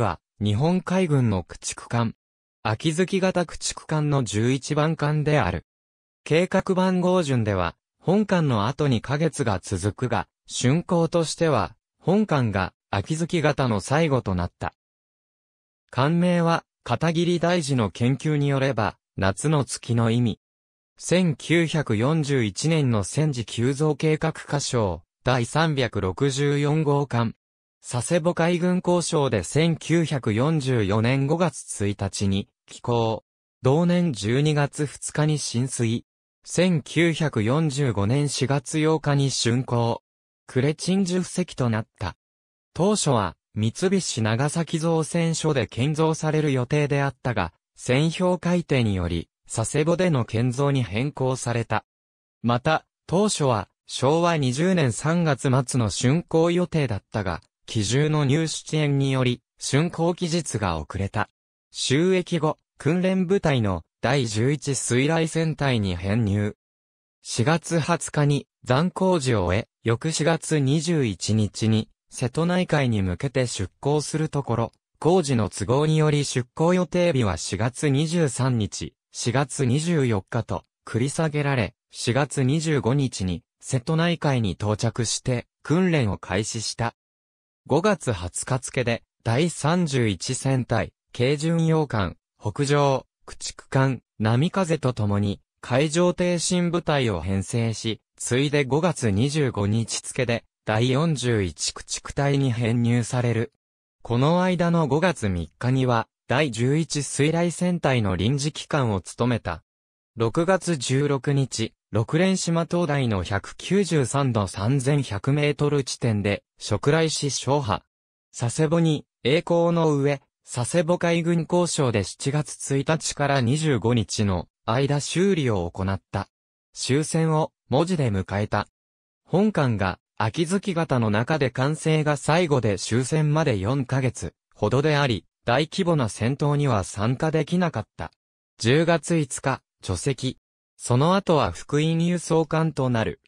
は、日本海軍の駆逐艦。秋月型駆逐艦の11番艦である。計画番号順では、本艦の後に花月が続くが、竣工としては、本艦が秋月型の最後となった。艦名は、片桐大事の研究によれば、夏の月の意味。1941年の戦時急増計画歌唱、第364号艦。佐世保海軍交渉で1944年5月1日に寄港。同年12月2日に浸水。1945年4月8日に竣工。クレチンジュ布石となった。当初は三菱長崎造船所で建造される予定であったが、船評改定により、佐世保での建造に変更された。また、当初は昭和20年3月末の竣工予定だったが、機銃の入出演により、竣工期日が遅れた。収益後、訓練部隊の第11水雷戦隊に編入。4月20日に残工事を終え、翌4月21日に瀬戸内海に向けて出港するところ、工事の都合により出港予定日は4月23日、4月24日と繰り下げられ、4月25日に瀬戸内海に到着して訓練を開始した。5月20日付で、第31戦隊、軽巡洋艦、北上、駆逐艦、波風とともに、海上挺身部隊を編成し、ついで5月25日付で、第41駆逐隊に編入される。この間の5月3日には、第11水雷戦隊の臨時機関を務めた、6月16日、六連島灯台の193度3100メートル地点で、食来し小破。佐世保に、栄光の上、佐世保海軍交渉で7月1日から25日の間修理を行った。終戦を文字で迎えた。本館が秋月型の中で完成が最後で終戦まで4ヶ月ほどであり、大規模な戦闘には参加できなかった。10月5日、除籍。その後は福音輸送艦となる。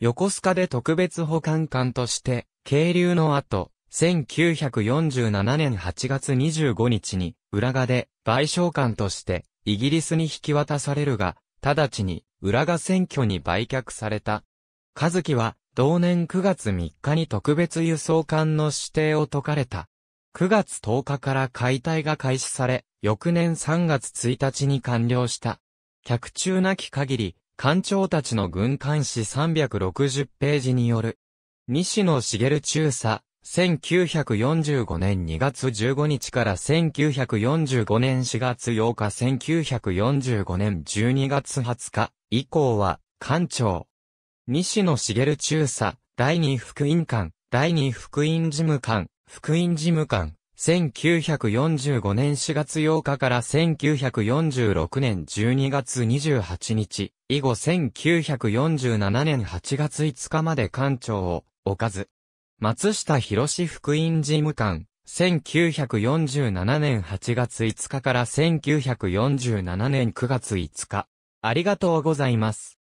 横須賀で特別保管艦として、渓流の後、1947年8月25日に、浦賀で賠償艦として、イギリスに引き渡されるが、直ちに、浦賀選挙に売却された。和樹は、同年9月3日に特別輸送艦の指定を解かれた。9月10日から解体が開始され、翌年3月1日に完了した。客中なき限り、官庁たちの軍艦誌360ページによる。西野茂中佐、1945年2月15日から1945年4月8日1945年12月20日以降は、官庁。西野茂中佐、第二福音館、第二福音事務官、福音事務官、1945年4月8日から1946年12月28日、以後1947年8月5日まで館長を置かず、松下博士福音事務官、1947年8月5日から1947年9月5日。ありがとうございます。